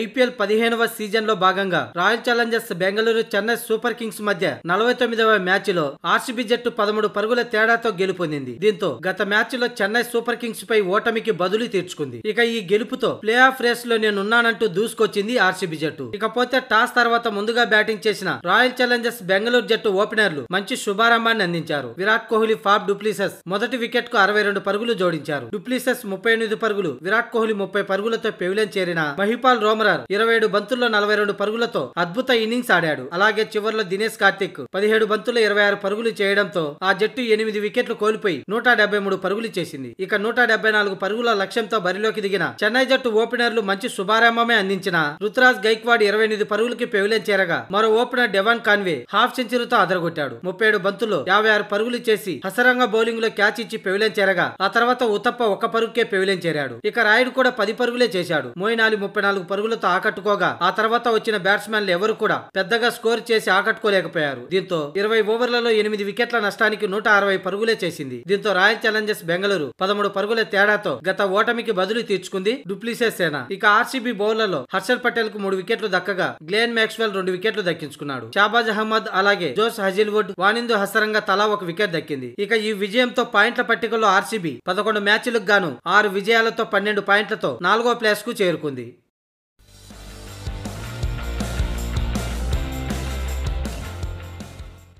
IPL పదిహేనవ season లో భాగంగా Royal Challengers Bengaluru Chennai Super Kings మధ్య నలభై తొమ్మిదవ మ్యాచ్లో ఆర్సీబీ జట్టు పదమూడు పరుగుల తేడాతో గెలుపొందింది దీంతో గత మ్యాచ్లో చెన్నై సూపర్ కింగ్స్ పై ఓటమికి బదులు తీర్చుకుంది ఇక ఈ గెలుపుతో ప్లే ఆఫ్ రేస్ లో నేనున్నానంటూ దూసుకొచ్చింది ఆర్సీబీ జట్టు ఇకపోతే టాస్ తర్వాత ముందుగా బ్యాటింగ్ చేసిన రాయల్ ఛాలెంజర్స్ బెంగళూరు జట్టు ఓపెనర్లు మంచి శుభారంభాన్ని అందించారు విరాట్ కోహ్లీ ఫాబ్ డూప్లీసెస్ మొదటి వికెట్ కు అరవై రెండు పరుగులు జోడించారు డూప్లీసెస్ ముప్పై ఎనిమిది పరుగులు విరాట్ కోహ్లీ ముప్పై పరుగులతో పెవిలం చేరిన మహిపాల్ సోమరార్ ఇరవై ఏడు బంతుల్లో నలభై రెండు పరుగులతో అద్భుత ఇన్నింగ్స్ ఆడాడు అలాగే చివరిలో దినేష్ కార్తిక్ పదిహేడు బంతుల ఇరవై ఆరు పరుగులు చేయడంతో ఆ జట్టు ఎనిమిది వికెట్లు కోల్పోయి నూట మూడు పరుగులు చేసింది ఇక నూట నాలుగు పరుగుల లక్ష్యంతో బరిలోకి దిగిన చెన్నై జట్టు ఓపెనర్లు మంచి శుభారంభమే అందించిన రుతురాజ్ గైక్వాడ్ ఇరవై ఎనిమిది పరుగులకి పెవిలెం చేరగా మరో ఓపెనర్ డెవాన్ కాన్వే హాఫ్ సెంచరీతో అదరగొట్టాడు ముప్పై ఏడు బంతుల్లో యాభై ఆరు పరుగులు చేసి హసరంగ బౌలింగ్ లో క్యాచ్ ఇచ్చి పెవిలెం చేరగా ఆ తర్వాత ఉతప్ప ఒక్క పరుగుకే పెవిలెన్ చేరాడు ఇక రాయుడు కూడా పది పరుగులే చేశాడు మోయినాలి ముప్పై నాలుగు పరుగులు పరుగులతో ఆకట్టుకోగా ఆ తర్వాత వచ్చిన బ్యాట్స్మెన్లు ఎవరు కూడా పెద్దగా స్కోర్ చేసి ఆకట్టుకోలేకపోయారు దీంతో ఇరవై ఓవర్లలో ఎనిమిది వికెట్ల నష్టానికి నూట అరవై పరుగులే చేసింది దీంతో రాయల్ ఛాలెంజర్స్ బెంగళూరు పదమూడు పరుగుల తేడాతో గత ఓటమికి బదులు తీర్చుకుంది డుప్లిసే సేన ఇక ఆర్సీబీ బౌలర్లలో హర్షల్ పటేల్ కు మూడు వికెట్లు దక్కగా గ్లేన్ మ్యాక్స్వెల్ రెండు వికెట్లు దక్కించుకున్నాడు షాబాజ్ అహ్మద్ అలాగే జోస్ హజిల్వుడ్ వానిందు హసరంగా తలా ఒక వికెట్ దక్కింది ఇక ఈ విజయంతో పాయింట్ల పట్టికలో ఆర్సీబీ పదకొండు మ్యాచ్లకు గాను ఆరు విజయాలతో పన్నెండు పాయింట్లతో నాలుగో ప్లేస్ కు చేరుకుంది